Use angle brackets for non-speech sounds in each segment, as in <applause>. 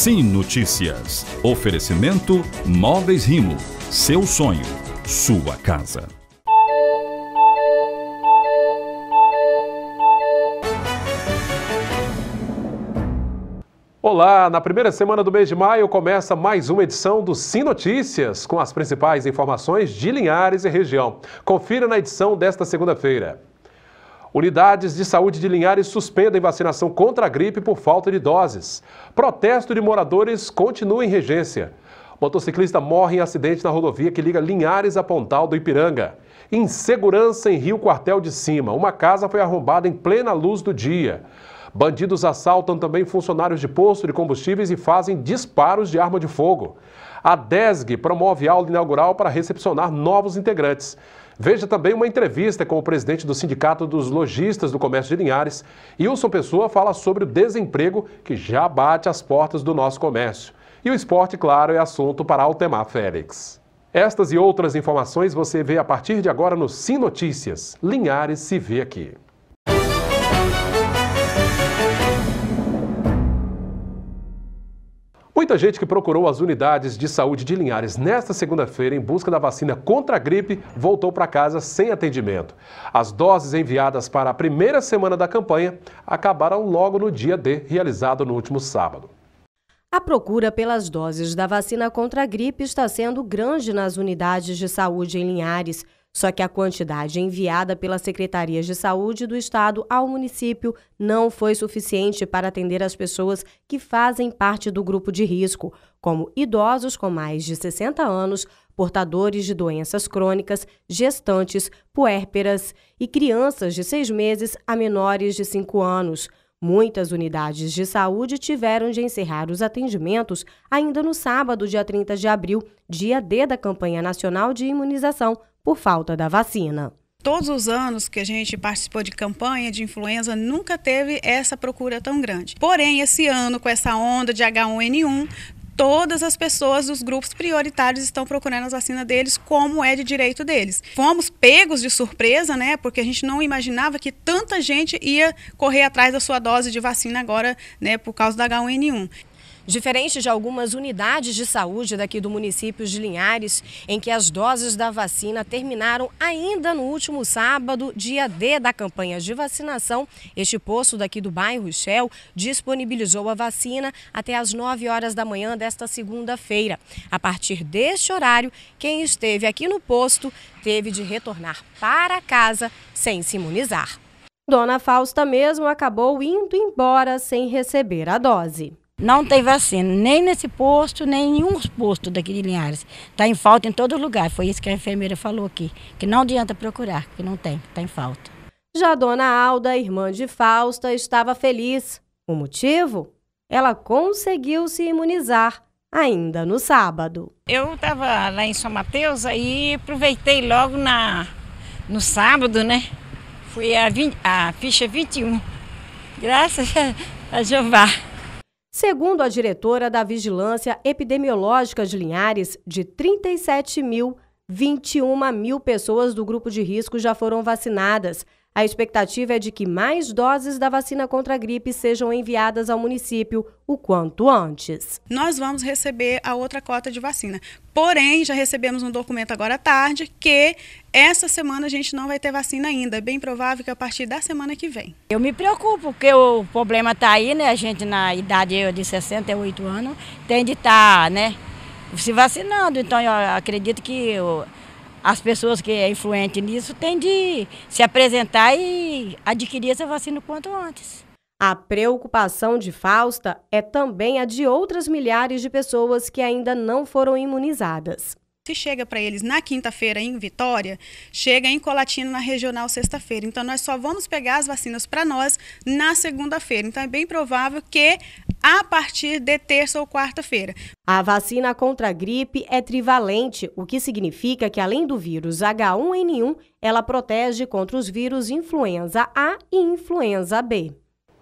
Sim Notícias. Oferecimento Móveis Rimo. Seu sonho, sua casa. Olá, na primeira semana do mês de maio começa mais uma edição do Sim Notícias, com as principais informações de Linhares e região. Confira na edição desta segunda-feira. Unidades de saúde de Linhares suspendem vacinação contra a gripe por falta de doses. Protesto de moradores continua em regência. Motociclista morre em acidente na rodovia que liga Linhares a Pontal do Ipiranga. Insegurança em Rio Quartel de Cima. Uma casa foi arrombada em plena luz do dia. Bandidos assaltam também funcionários de posto de combustíveis e fazem disparos de arma de fogo. A DESG promove aula inaugural para recepcionar novos integrantes. Veja também uma entrevista com o presidente do Sindicato dos Lojistas do Comércio de Linhares, Wilson Pessoa, fala sobre o desemprego que já bate as portas do nosso comércio. E o esporte, claro, é assunto para Altemar Félix. Estas e outras informações você vê a partir de agora no Sim Notícias. Linhares se vê aqui. Muita gente que procurou as unidades de saúde de Linhares nesta segunda-feira em busca da vacina contra a gripe voltou para casa sem atendimento. As doses enviadas para a primeira semana da campanha acabaram logo no dia D, realizado no último sábado. A procura pelas doses da vacina contra a gripe está sendo grande nas unidades de saúde em Linhares. Só que a quantidade enviada pelas secretarias de saúde do estado ao município não foi suficiente para atender as pessoas que fazem parte do grupo de risco, como idosos com mais de 60 anos, portadores de doenças crônicas, gestantes, puérperas e crianças de seis meses a menores de cinco anos. Muitas unidades de saúde tiveram de encerrar os atendimentos ainda no sábado, dia 30 de abril, dia D da campanha nacional de imunização, por falta da vacina. Todos os anos que a gente participou de campanha de influenza, nunca teve essa procura tão grande. Porém, esse ano, com essa onda de H1N1, todas as pessoas dos grupos prioritários estão procurando as vacinas deles, como é de direito deles. Fomos pegos de surpresa, né? Porque a gente não imaginava que tanta gente ia correr atrás da sua dose de vacina agora, né? Por causa da H1N1. Diferente de algumas unidades de saúde daqui do município de Linhares, em que as doses da vacina terminaram ainda no último sábado, dia D da campanha de vacinação, este posto daqui do bairro Shell disponibilizou a vacina até às 9 horas da manhã desta segunda-feira. A partir deste horário, quem esteve aqui no posto teve de retornar para casa sem se imunizar. Dona Fausta mesmo acabou indo embora sem receber a dose. Não tem vacina, nem nesse posto, nem em nenhum posto daqui de Linhares. Está em falta em todo lugar. Foi isso que a enfermeira falou aqui, que não adianta procurar, que não tem, está em falta. Já a dona Alda, irmã de Fausta, estava feliz. O motivo? Ela conseguiu se imunizar ainda no sábado. Eu estava lá em São Mateus aí aproveitei logo na, no sábado, né? Fui a, 20, a ficha 21. Graças a, a Jeová. Segundo a diretora da Vigilância Epidemiológica de Linhares, de 37 mil, 21 mil pessoas do grupo de risco já foram vacinadas. A expectativa é de que mais doses da vacina contra a gripe sejam enviadas ao município o quanto antes. Nós vamos receber a outra cota de vacina. Porém, já recebemos um documento agora à tarde que essa semana a gente não vai ter vacina ainda. É bem provável que a partir da semana que vem. Eu me preocupo porque o problema está aí, né? A gente na idade de 68 anos tem de estar, tá, né? Se vacinando. Então, eu acredito que... Eu as pessoas que é influente nisso têm de se apresentar e adquirir essa vacina o quanto antes. A preocupação de Fausta é também a de outras milhares de pessoas que ainda não foram imunizadas. Se chega para eles na quinta-feira em Vitória, chega em Colatina na regional sexta-feira. Então nós só vamos pegar as vacinas para nós na segunda-feira. Então é bem provável que a partir de terça ou quarta-feira. A vacina contra a gripe é trivalente, o que significa que além do vírus H1N1, ela protege contra os vírus influenza A e influenza B.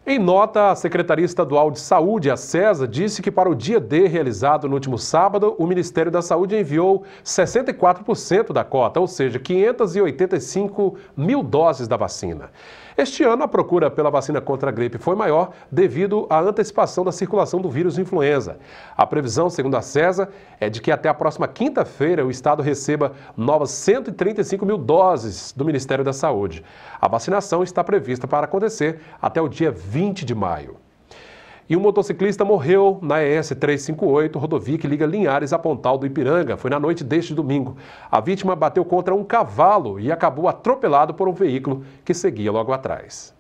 Em nota, a Secretaria Estadual de Saúde, a CESA, disse que para o dia D realizado no último sábado, o Ministério da Saúde enviou 64% da cota, ou seja, 585 mil doses da vacina. Este ano, a procura pela vacina contra a gripe foi maior devido à antecipação da circulação do vírus influenza. A previsão, segundo a CESA, é de que até a próxima quinta-feira o Estado receba novas 135 mil doses do Ministério da Saúde. A vacinação está prevista para acontecer até o dia 20 de maio. E um motociclista morreu na ES 358, rodovia que liga Linhares a Pontal do Ipiranga. Foi na noite deste domingo. A vítima bateu contra um cavalo e acabou atropelado por um veículo que seguia logo atrás.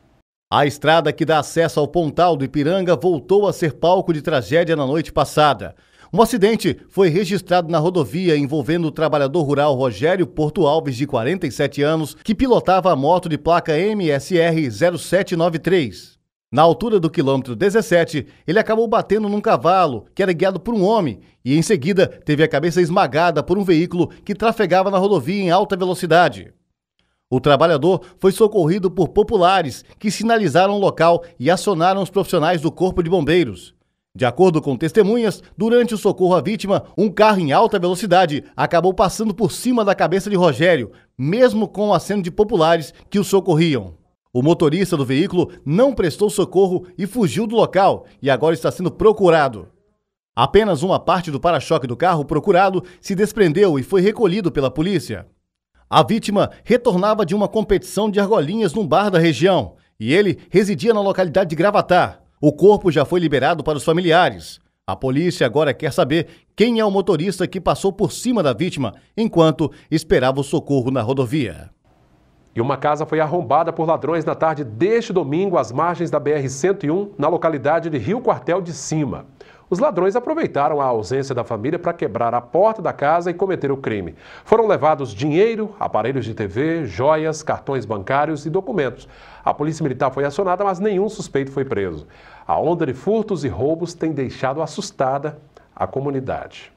A estrada que dá acesso ao Pontal do Ipiranga voltou a ser palco de tragédia na noite passada. Um acidente foi registrado na rodovia envolvendo o trabalhador rural Rogério Porto Alves, de 47 anos, que pilotava a moto de placa MSR 0793. Na altura do quilômetro 17, ele acabou batendo num cavalo que era guiado por um homem e, em seguida, teve a cabeça esmagada por um veículo que trafegava na rodovia em alta velocidade. O trabalhador foi socorrido por populares que sinalizaram o local e acionaram os profissionais do Corpo de Bombeiros. De acordo com testemunhas, durante o socorro à vítima, um carro em alta velocidade acabou passando por cima da cabeça de Rogério, mesmo com o aceno de populares que o socorriam. O motorista do veículo não prestou socorro e fugiu do local e agora está sendo procurado. Apenas uma parte do para-choque do carro procurado se desprendeu e foi recolhido pela polícia. A vítima retornava de uma competição de argolinhas num bar da região e ele residia na localidade de Gravatá. O corpo já foi liberado para os familiares. A polícia agora quer saber quem é o motorista que passou por cima da vítima enquanto esperava o socorro na rodovia. E uma casa foi arrombada por ladrões na tarde deste domingo às margens da BR-101, na localidade de Rio Quartel de Cima. Os ladrões aproveitaram a ausência da família para quebrar a porta da casa e cometer o crime. Foram levados dinheiro, aparelhos de TV, joias, cartões bancários e documentos. A polícia militar foi acionada, mas nenhum suspeito foi preso. A onda de furtos e roubos tem deixado assustada a comunidade.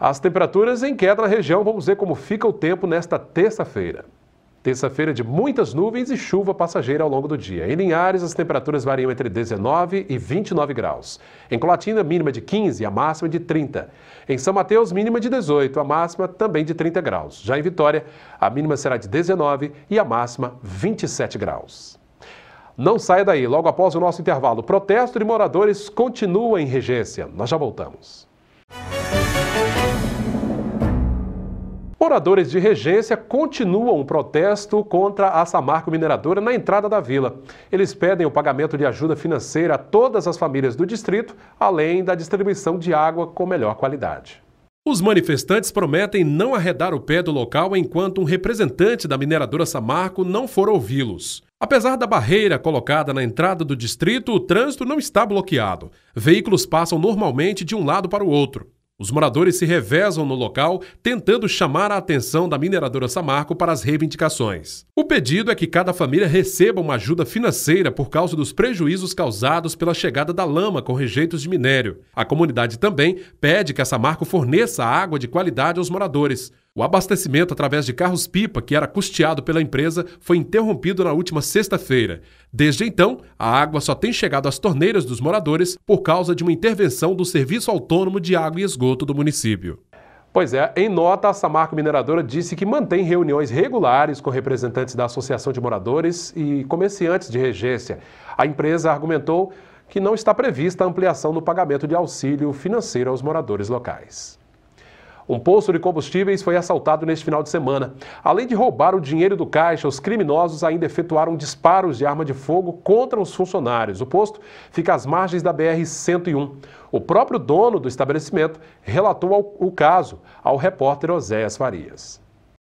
As temperaturas em queda na região, vamos ver como fica o tempo nesta terça-feira. Terça-feira de muitas nuvens e chuva passageira ao longo do dia. Em Linhares, as temperaturas variam entre 19 e 29 graus. Em Colatina, mínima de 15, a máxima de 30. Em São Mateus, mínima de 18, a máxima também de 30 graus. Já em Vitória, a mínima será de 19 e a máxima 27 graus. Não saia daí, logo após o nosso intervalo. O protesto de moradores continua em regência. Nós já voltamos. Moradores de Regência continuam o protesto contra a Samarco Mineradora na entrada da vila. Eles pedem o pagamento de ajuda financeira a todas as famílias do distrito, além da distribuição de água com melhor qualidade. Os manifestantes prometem não arredar o pé do local enquanto um representante da mineradora Samarco não for ouvi-los. Apesar da barreira colocada na entrada do distrito, o trânsito não está bloqueado. Veículos passam normalmente de um lado para o outro. Os moradores se revezam no local, tentando chamar a atenção da mineradora Samarco para as reivindicações. O pedido é que cada família receba uma ajuda financeira por causa dos prejuízos causados pela chegada da lama com rejeitos de minério. A comunidade também pede que a Samarco forneça água de qualidade aos moradores o abastecimento através de carros-pipa, que era custeado pela empresa, foi interrompido na última sexta-feira. Desde então, a água só tem chegado às torneiras dos moradores por causa de uma intervenção do Serviço Autônomo de Água e Esgoto do município. Pois é, em nota, a Samarco Mineradora disse que mantém reuniões regulares com representantes da Associação de Moradores e comerciantes de regência. A empresa argumentou que não está prevista ampliação no pagamento de auxílio financeiro aos moradores locais. Um posto de combustíveis foi assaltado neste final de semana. Além de roubar o dinheiro do caixa, os criminosos ainda efetuaram disparos de arma de fogo contra os funcionários. O posto fica às margens da BR-101. O próprio dono do estabelecimento relatou o caso ao repórter Oséias Farias.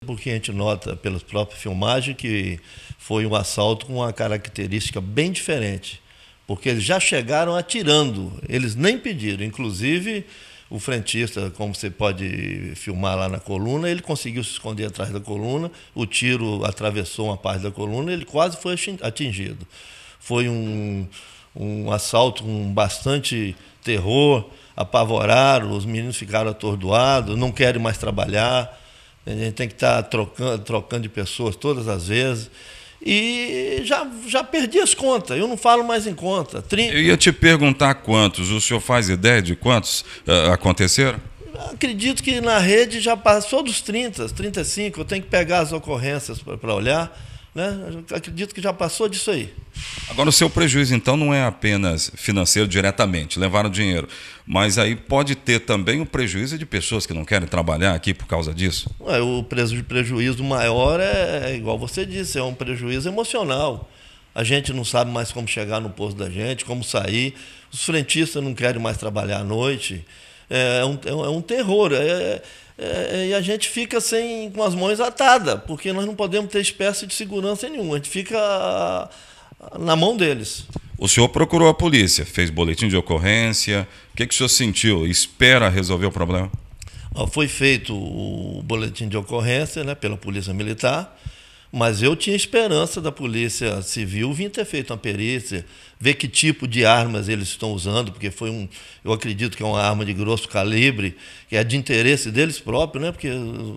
Porque a gente nota pelas próprias filmagens que foi um assalto com uma característica bem diferente. Porque eles já chegaram atirando, eles nem pediram. Inclusive, o frentista, como você pode filmar lá na coluna, ele conseguiu se esconder atrás da coluna, o tiro atravessou uma parte da coluna, ele quase foi atingido. Foi um, um assalto com bastante terror, apavoraram, os meninos ficaram atordoados, não querem mais trabalhar, a gente tem que estar tá trocando, trocando de pessoas todas as vezes. E já, já perdi as contas, eu não falo mais em conta. 30... Eu ia te perguntar quantos, o senhor faz ideia de quantos uh, aconteceram? Acredito que na rede já passou dos 30, 35, eu tenho que pegar as ocorrências para olhar né? Acredito que já passou disso aí. Agora, o seu prejuízo, então, não é apenas financeiro diretamente, levaram dinheiro, mas aí pode ter também o prejuízo de pessoas que não querem trabalhar aqui por causa disso? Ué, o prejuízo maior é, é, igual você disse, é um prejuízo emocional. A gente não sabe mais como chegar no posto da gente, como sair. Os frentistas não querem mais trabalhar à noite. É, é, é um, é um terror. É, é é, é, e a gente fica sem com as mãos atadas, porque nós não podemos ter espécie de segurança nenhuma, a gente fica na mão deles. O senhor procurou a polícia, fez boletim de ocorrência. O que, que o senhor sentiu? Espera resolver o problema? Foi feito o boletim de ocorrência né, pela Polícia Militar. Mas eu tinha esperança da polícia civil vir ter feito uma perícia, ver que tipo de armas eles estão usando, porque foi um, eu acredito que é uma arma de grosso calibre, que é de interesse deles próprios, né? Porque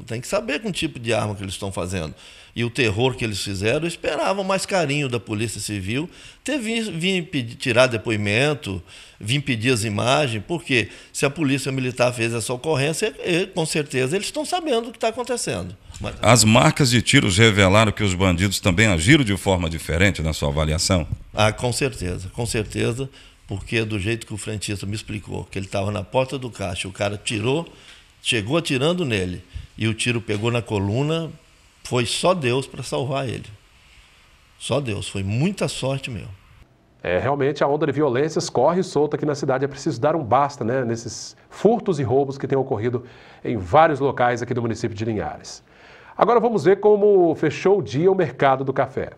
tem que saber com o tipo de arma que eles estão fazendo e o terror que eles fizeram, esperavam mais carinho da Polícia Civil. Ter vindo tirar depoimento, vir pedir as imagens, porque se a Polícia Militar fez essa ocorrência, com certeza eles estão sabendo o que está acontecendo. Mas... As marcas de tiros revelaram que os bandidos também agiram de forma diferente na sua avaliação? Ah, com certeza, com certeza, porque do jeito que o frentista me explicou, que ele estava na porta do caixa, o cara tirou, chegou atirando nele, e o tiro pegou na coluna, foi só Deus para salvar ele. Só Deus, foi muita sorte mesmo. É, realmente a onda de violências corre solta aqui na cidade. É preciso dar um basta né, nesses furtos e roubos que têm ocorrido em vários locais aqui do município de Linhares. Agora vamos ver como fechou o dia o mercado do café.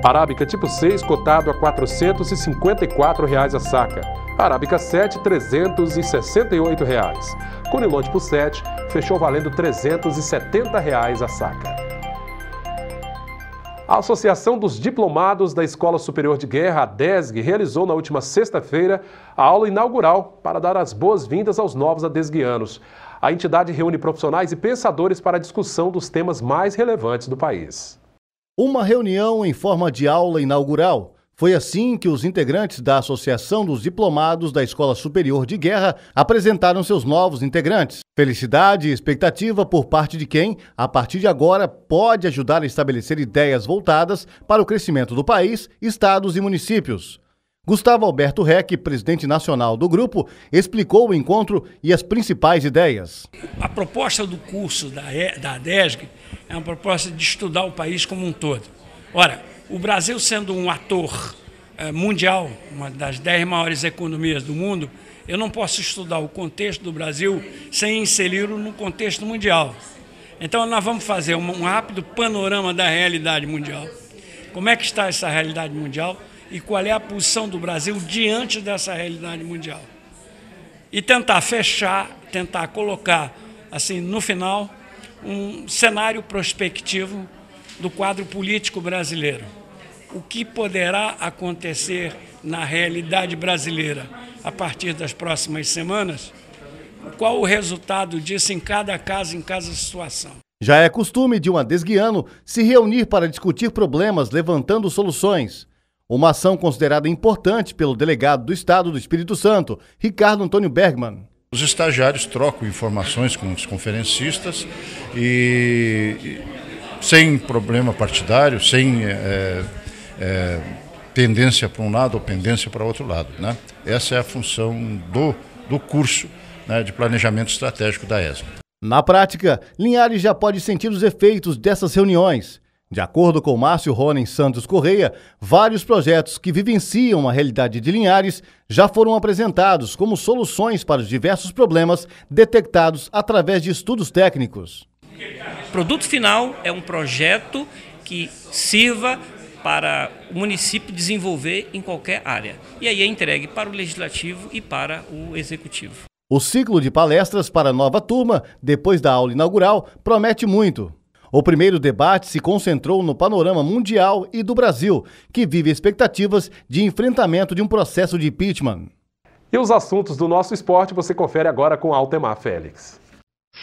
Parábica tipo 6, cotado a R$ 454 reais a saca. Arábica 7, R$ 368. Reais. Conilon tipo 7 fechou valendo R$ 370 reais a saca. A Associação dos Diplomados da Escola Superior de Guerra, a DESG, realizou na última sexta-feira a aula inaugural para dar as boas-vindas aos novos adesguianos. A entidade reúne profissionais e pensadores para a discussão dos temas mais relevantes do país. Uma reunião em forma de aula inaugural foi assim que os integrantes da Associação dos Diplomados da Escola Superior de Guerra apresentaram seus novos integrantes. Felicidade e expectativa por parte de quem, a partir de agora, pode ajudar a estabelecer ideias voltadas para o crescimento do país, estados e municípios. Gustavo Alberto Reck, presidente nacional do grupo, explicou o encontro e as principais ideias. A proposta do curso da, e, da ADESG é uma proposta de estudar o país como um todo. Ora, o Brasil sendo um ator eh, mundial, uma das dez maiores economias do mundo, eu não posso estudar o contexto do Brasil sem inseri-lo no contexto mundial. Então nós vamos fazer um, um rápido panorama da realidade mundial. Como é que está essa realidade mundial e qual é a posição do Brasil diante dessa realidade mundial? E tentar fechar, tentar colocar assim no final um cenário prospectivo do quadro político brasileiro. O que poderá acontecer na realidade brasileira a partir das próximas semanas? Qual o resultado disso em cada caso, em cada situação? Já é costume de um adesguiano se reunir para discutir problemas levantando soluções. Uma ação considerada importante pelo delegado do Estado do Espírito Santo, Ricardo Antônio Bergman. Os estagiários trocam informações com os conferencistas e sem problema partidário, sem é, é, tendência para um lado ou tendência para outro lado. Né? Essa é a função do, do curso né, de planejamento estratégico da ESMA. Na prática, Linhares já pode sentir os efeitos dessas reuniões. De acordo com Márcio Ronen Santos Correia, vários projetos que vivenciam a realidade de Linhares já foram apresentados como soluções para os diversos problemas detectados através de estudos técnicos. O produto final é um projeto que sirva para o município desenvolver em qualquer área. E aí é entregue para o legislativo e para o executivo. O ciclo de palestras para a nova turma, depois da aula inaugural, promete muito. O primeiro debate se concentrou no panorama mundial e do Brasil, que vive expectativas de enfrentamento de um processo de impeachment. E os assuntos do nosso esporte você confere agora com Altemar Félix.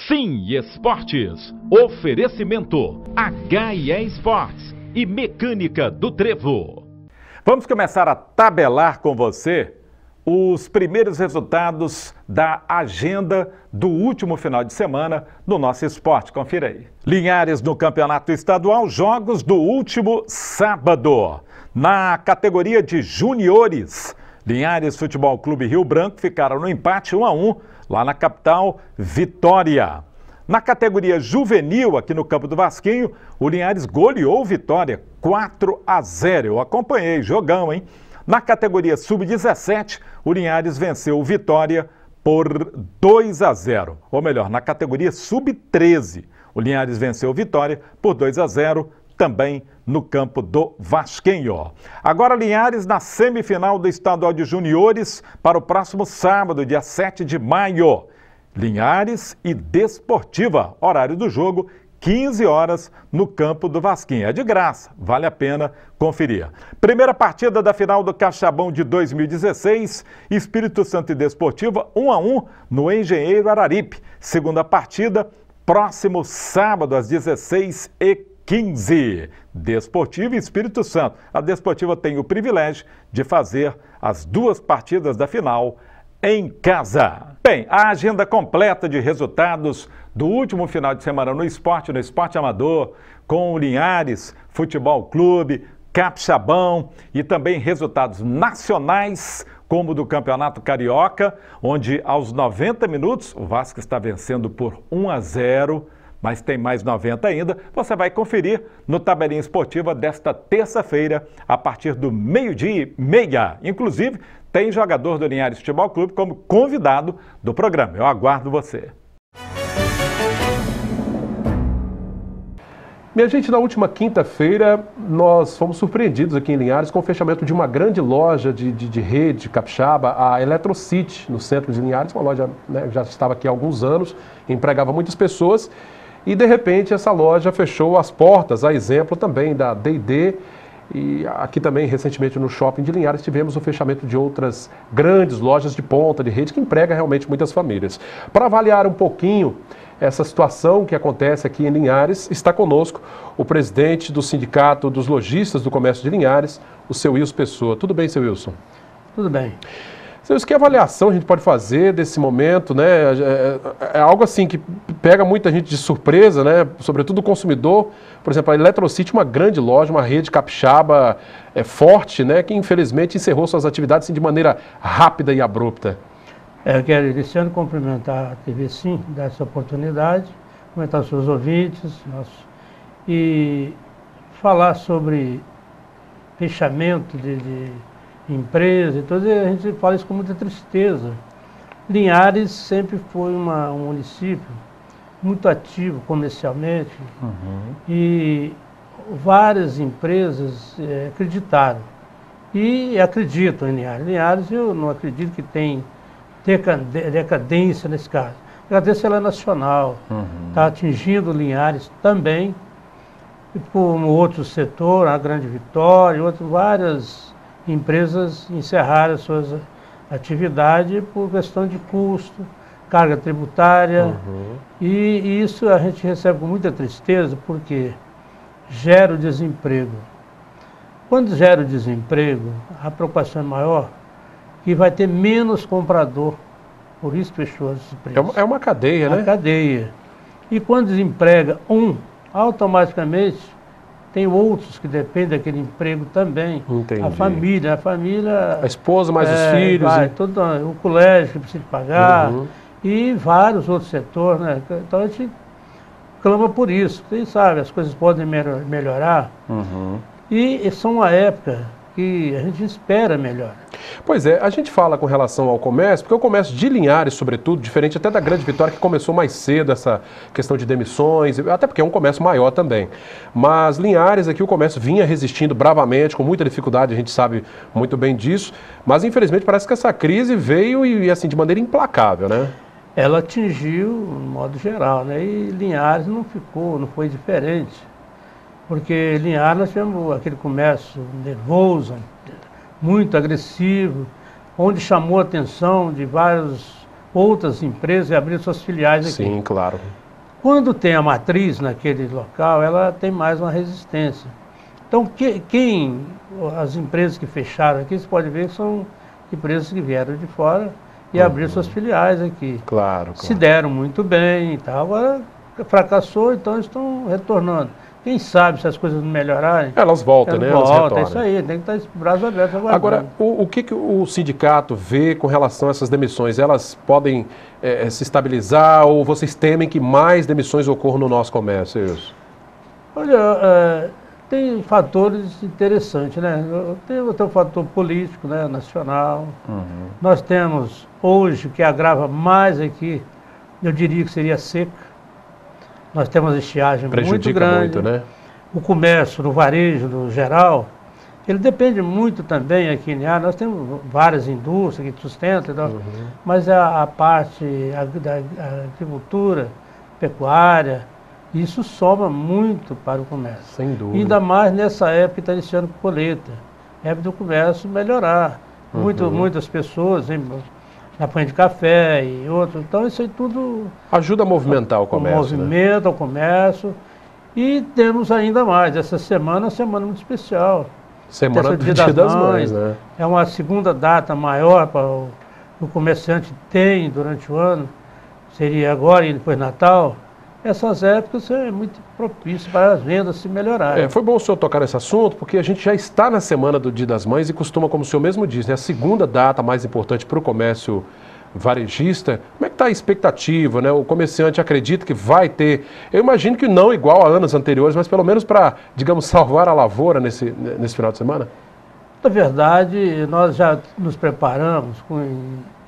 Sim Esportes. Oferecimento HIE Esportes e Mecânica do Trevo. Vamos começar a tabelar com você os primeiros resultados da agenda do último final de semana do nosso esporte. Confira aí. Linhares no Campeonato Estadual, jogos do último sábado. Na categoria de juniores, Linhares Futebol Clube Rio Branco ficaram no empate 1 a 1 lá na capital, Vitória. Na categoria juvenil, aqui no campo do Vasquinho, o Linhares goleou Vitória 4 a 0. Eu acompanhei, jogão, hein? Na categoria sub-17, o Linhares venceu Vitória por 2 a 0. Ou melhor, na categoria sub-13, o Linhares venceu Vitória por 2 a 0 também no campo do Vasquinho. Agora Linhares na semifinal do Estadual de Juniores para o próximo sábado, dia 7 de maio. Linhares e Desportiva, horário do jogo 15 horas no campo do Vasquinho. É de graça, vale a pena conferir. Primeira partida da final do Caixabão de 2016, Espírito Santo e Desportiva 1 a 1 no Engenheiro Araripe. Segunda partida, próximo sábado às 16h15. 15. Desportiva e Espírito Santo. A Desportiva tem o privilégio de fazer as duas partidas da final em casa. Bem, a agenda completa de resultados do último final de semana no esporte, no esporte amador, com o Linhares Futebol Clube, Capixabão e também resultados nacionais, como do Campeonato Carioca, onde aos 90 minutos o Vasco está vencendo por 1 a 0 mas tem mais 90 ainda. Você vai conferir no Tabelinha Esportiva desta terça-feira, a partir do meio-dia e meia. Inclusive, tem jogador do Linhares Futebol Clube como convidado do programa. Eu aguardo você. Minha gente, na última quinta-feira, nós fomos surpreendidos aqui em Linhares com o fechamento de uma grande loja de, de, de rede capixaba, a Electrocity, no centro de Linhares, uma loja que né, já estava aqui há alguns anos, empregava muitas pessoas. E de repente essa loja fechou as portas, a exemplo também da D&D e aqui também recentemente no shopping de Linhares tivemos o fechamento de outras grandes lojas de ponta de rede que emprega realmente muitas famílias. Para avaliar um pouquinho essa situação que acontece aqui em Linhares, está conosco o presidente do Sindicato dos Lojistas do Comércio de Linhares, o seu Wilson Pessoa. Tudo bem, seu Wilson? Tudo bem. Então, isso que avaliação a gente pode fazer desse momento, né? É, é, é, algo assim que pega muita gente de surpresa, né? Sobretudo o consumidor. Por exemplo, a Eletrocity, uma grande loja, uma rede capixaba é, forte, né? Que infelizmente encerrou suas atividades assim, de maneira rápida e abrupta. É, eu quero, Luciano, cumprimentar a TV Sim dessa oportunidade, comentar seus ouvintes nossos, e falar sobre fechamento de, de empresa. Então a gente fala isso com muita tristeza. Linhares sempre foi uma, um município muito ativo comercialmente uhum. e várias empresas é, acreditaram e acreditam em Linhares. Linhares eu não acredito que tem decadência nesse caso. A decadência ela é nacional, está uhum. Tá atingindo Linhares também, como outro setor, a Grande Vitória, outro, várias empresas encerraram suas atividades por questão de custo, carga tributária. Uhum. E, e isso a gente recebe com muita tristeza, porque gera o desemprego. Quando gera o desemprego, a preocupação é maior que vai ter menos comprador. Por isso fechou as empresas. É uma, é uma cadeia, é uma né? Uma cadeia. E quando desemprega um, automaticamente tem outros que dependem daquele emprego também. Entendi. A família, a família. A esposa, mais é, os filhos. Vai, e... todo, o colégio que precisa pagar. Uhum. E vários outros setores, né? Então a gente clama por isso. Quem sabe, as coisas podem melhorar. Uhum. e são uma época que a gente espera melhor. Pois é, a gente fala com relação ao comércio, porque o comércio de Linhares, sobretudo, diferente até da Grande Vitória, que começou mais cedo essa questão de demissões, até porque é um comércio maior também. Mas Linhares aqui, o comércio vinha resistindo bravamente, com muita dificuldade, a gente sabe muito bem disso. Mas infelizmente parece que essa crise veio e, assim, de maneira implacável, né? Ela atingiu, no modo geral, né? E Linhares não ficou, não foi diferente. Porque Linhares nós é temos aquele comércio nervoso, muito agressivo, onde chamou a atenção de várias outras empresas e abriu suas filiais aqui. Sim, claro. Quando tem a matriz naquele local, ela tem mais uma resistência. Então, que, quem, as empresas que fecharam aqui, você pode ver que são empresas que vieram de fora e uhum. abriram suas filiais aqui. Claro, claro. Se deram muito bem e tal, agora fracassou, então estão retornando. Quem sabe se as coisas não melhorarem? Elas voltam, elas né? Voltam, elas voltam, é isso aí, tem que estar braço aberto agora. Agora, o, o, que, que o sindicato vê com relação a essas demissões? Elas podem é, é se estabilizar ou vocês temem que mais demissões ocorram no nosso comércio, é isso? Olha, é, tem fatores interessantes, né? Tem, até o fator político, né, nacional. Uhum. Nós temos hoje, que agrava mais aqui, eu diria que seria a seca nós temos estiagem Prejudica muito grande. Muito, né? O comércio, no varejo, no geral, ele depende muito também aqui em Ar. Nós temos várias indústrias que sustentam, então, uhum. mas a, a parte a, da a agricultura, pecuária, isso soma muito para o comércio. Sem dúvida. Ainda mais nessa época que está iniciando coleta, Época do comércio melhorar. Muito, uhum. Muitas pessoas, Apanha de café e outros. Então isso aí tudo... Ajuda a movimentar o comércio, né? Movimenta né? o comércio. E temos ainda mais. Essa semana é uma semana muito especial. Semana de é do Dia, Dia das mães né? É uma segunda data maior para o, o comerciante tem durante o ano. Seria agora e depois Natal essas épocas é muito propício para as vendas se melhorarem. É, foi bom o senhor tocar nesse assunto, porque a gente já está na semana do Dia das Mães e costuma, como o senhor mesmo diz, né, a segunda data mais importante para o comércio varejista. Como é que está a expectativa? Né? O comerciante acredita que vai ter, eu imagino que não igual a anos anteriores, mas pelo menos para, digamos, <laughs> salvar a lavoura nesse, nesse final de semana? Na verdade, nós já nos preparamos com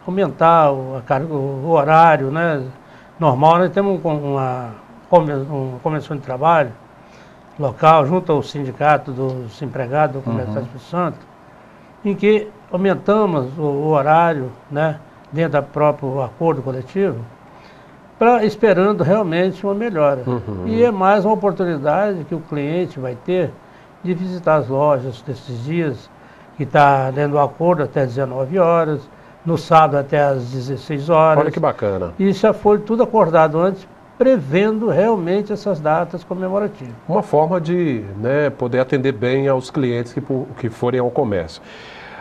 aumentar o, o horário, né? normal, nós temos uma, uma comissão de trabalho local, junto ao sindicato dos empregados do Comércio uhum. Espírito Santo, em que aumentamos o, o horário, né, dentro do próprio acordo coletivo, pra, esperando realmente uma melhora. Uhum. E é mais uma oportunidade que o cliente vai ter de visitar as lojas nesses dias, que está lendo o acordo até 19 horas, no sábado até às 16 horas. Olha que bacana. Isso já foi tudo acordado antes, prevendo realmente essas datas comemorativas. Uma forma de né, poder atender bem aos clientes que, que forem ao comércio.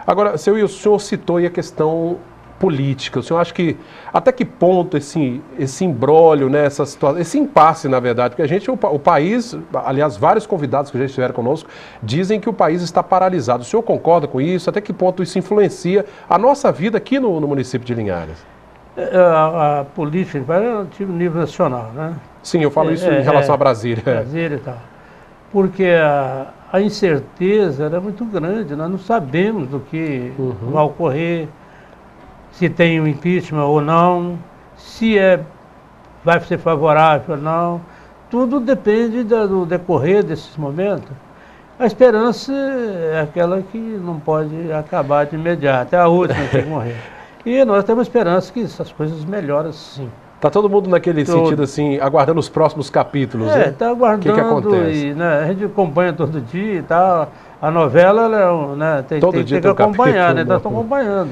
Agora, seu Wilson, o senhor citou aí a questão política. O senhor acha que até que ponto esse, esse imbróglio, né, essa situação, esse impasse, na verdade, porque a gente, o, o, país, aliás, vários convidados que já estiveram conosco dizem que o país está paralisado. O senhor concorda com isso? Até que ponto isso influencia a nossa vida aqui no, no município de Linhares? É, é, a, a política é tipo nível nacional, né? Sim, eu falo é, isso é, em relação é, a Brasília. Brasília e tal. Porque a, a incerteza era muito grande, nós não sabemos do que uhum. vai ocorrer se tem um impeachment ou não, se é, vai ser favorável ou não. Tudo depende do decorrer desses momentos. A esperança é aquela que não pode acabar de imediato, é a última que <laughs> morrer. E nós temos esperança que essas coisas melhorem, sim. Está todo mundo naquele todo. sentido assim, aguardando os próximos capítulos, é, Está né? aguardando. O que, que acontece? E, né, a gente acompanha todo dia e tal. A novela, é né, tem, todo tem, dia tem, tem que acompanhar, né? Então tá né? estão acompanhando.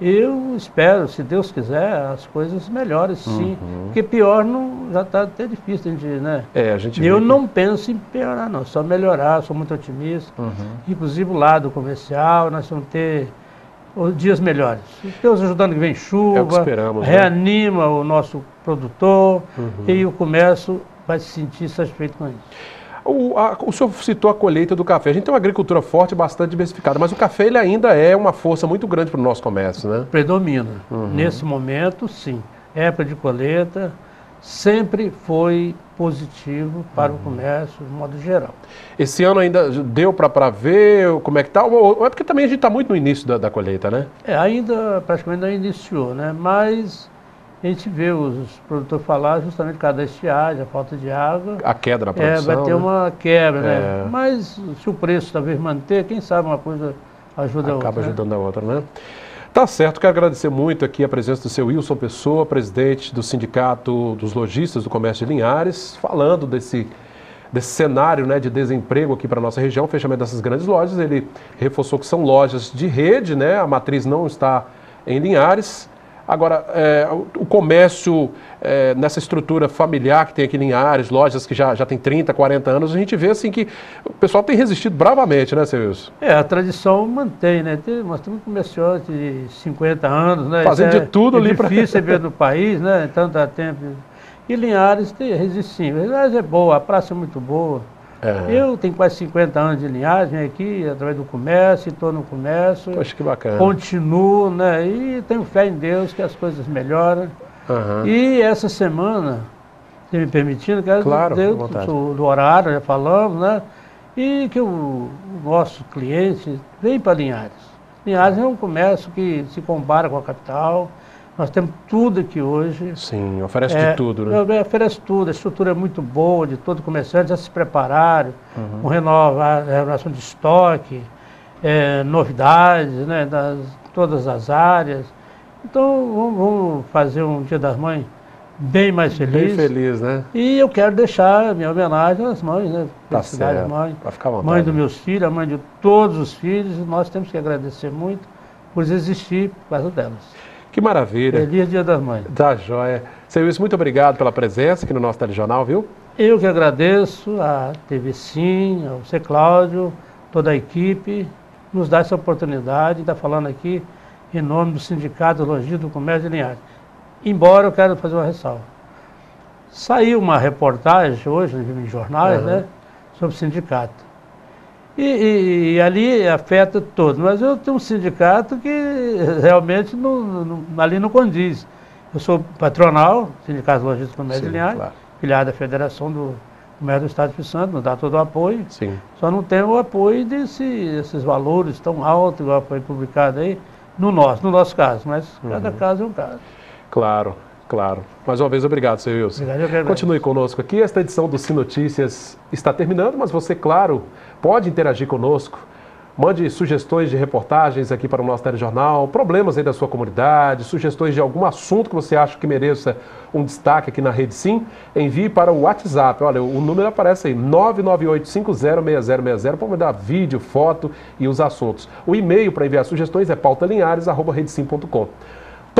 Eu espero, se Deus quiser, as coisas melhores, sim. Uhum. Porque pior não, já está até difícil, a gente, né? É, a gente eu não penso em piorar, não. Só melhorar, sou muito otimista. Uhum. Inclusive, o lado comercial, nós vamos ter dias melhores. Deus ajudando que vem chuva, é esperamos, né? reanima né? o nosso produtor uhum. e o comércio vai se sentir satisfeito com isso. O, a, o senhor citou a colheita do café. A gente tem uma agricultura forte, bastante diversificada, mas o café ele ainda é uma força muito grande para o nosso comércio, né? Predomina. Uhum. Nesse momento, sim. Época de colheita sempre foi positivo para uhum. o comércio de modo geral. Esse ano ainda deu para ver como é que está? Ou é porque também a gente está muito no início da, da colheita, né? É, ainda praticamente ainda iniciou, né? Mas a gente vê os produtores falar justamente por causa da estiagem, a falta de água. A queda na produção. É, vai ter né? uma quebra, né? né? Mas se o preço talvez manter, quem sabe uma coisa ajuda Acaba a outra. Acaba né? ajudando né? a outra, né? Tá certo, quero agradecer muito aqui a presença do seu Wilson Pessoa, presidente do Sindicato dos Lojistas do Comércio de Linhares, falando desse, desse cenário né, de desemprego aqui para a nossa região, o fechamento dessas grandes lojas. Ele reforçou que são lojas de rede, né? A matriz não está em Linhares Agora, é, o comércio é, nessa estrutura familiar que tem aqui em Linhares, lojas que já, já tem 30, 40 anos, a gente vê assim que o pessoal tem resistido bravamente, né, seu Wilson? É, a tradição mantém, né? Tem, nós temos comerciantes de 50 anos, né? Fazendo de tudo é ali para... É difícil ver no <laughs> país, né? tanto tempo... E Linhares tem, resiste sim. Linhares é boa, a praça é muito boa. É. Eu tenho quase 50 anos de linhagem aqui, através do comércio, estou no comércio. Poxa, que bacana. Continuo, né? E tenho fé em Deus que as coisas melhoram. Uhum. E essa semana, se me permitindo, quero claro, dizer do, do, horário, já falamos, né? E que o nosso cliente vem para Linhares. Linhares é. é um comércio que se compara com a capital, nós temos tudo aqui hoje. Sim, oferece é, de tudo, né? Oferece tudo, a estrutura é muito boa, de todo comerciante já se prepararam, uhum. com a renovação de estoque, é, novidades, né, das todas as áreas. Então vamos, vamos fazer um Dia das Mães bem mais feliz. Bem feliz, né? E eu quero deixar minha homenagem às mães, né? Tá Mãe, ficar vontade, mãe dos meus filhos, a mãe de todos os filhos. Nós temos que agradecer muito por existir por causa delas. Que maravilha. Feliz é Dia das Mães. Da tá joia. Seu Wilson, muito obrigado pela presença aqui no nosso telejornal, viu? Eu que agradeço a TV Sim, a você, Cláudio, toda a equipe, nos dar essa oportunidade de tá falando aqui em nome do Sindicato Logístico do Comércio de Linhares. Embora eu quero fazer uma ressalva. Saiu uma reportagem hoje em jornais, uhum. né, sobre o sindicato. E, e, e, ali afeta todos. Mas eu tenho um sindicato que realmente não, não, ali não condiz. Eu sou patronal, Sindicato Logístico Comércio Sim, Linhares, claro. filiado à Federação do Comércio do Estado de Santo, nos dá todo o apoio. Sim. Só não tem o apoio desses valores tão altos, igual foi publicado aí, no nosso, no nosso caso, mas cada uhum. caso é um caso. Claro. Claro. Mais uma vez, obrigado, seu Wilson. Obrigado, Continue conosco aqui. Esta edição do Notícias está terminando, mas você, claro, pode interagir conosco Mande sugestões de reportagens aqui para o nosso telejornal, problemas aí da sua comunidade, sugestões de algum assunto que você acha que mereça um destaque aqui na Rede Sim, envie para o WhatsApp. Olha, o número aparece aí, 998506060, para mandar vídeo, foto e os assuntos. O e-mail para enviar sugestões é pautalinhares.redesim.com.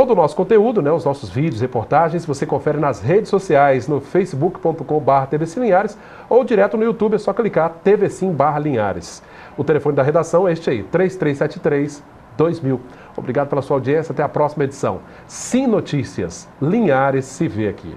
Todo o nosso conteúdo, né, os nossos vídeos, reportagens, você confere nas redes sociais, no facebook.com.br tvcinlinhares ou direto no YouTube, é só clicar TVCim Linhares. O telefone da redação é este aí, 3373 2000. Obrigado pela sua audiência, até a próxima edição. Sim Notícias, Linhares se vê aqui.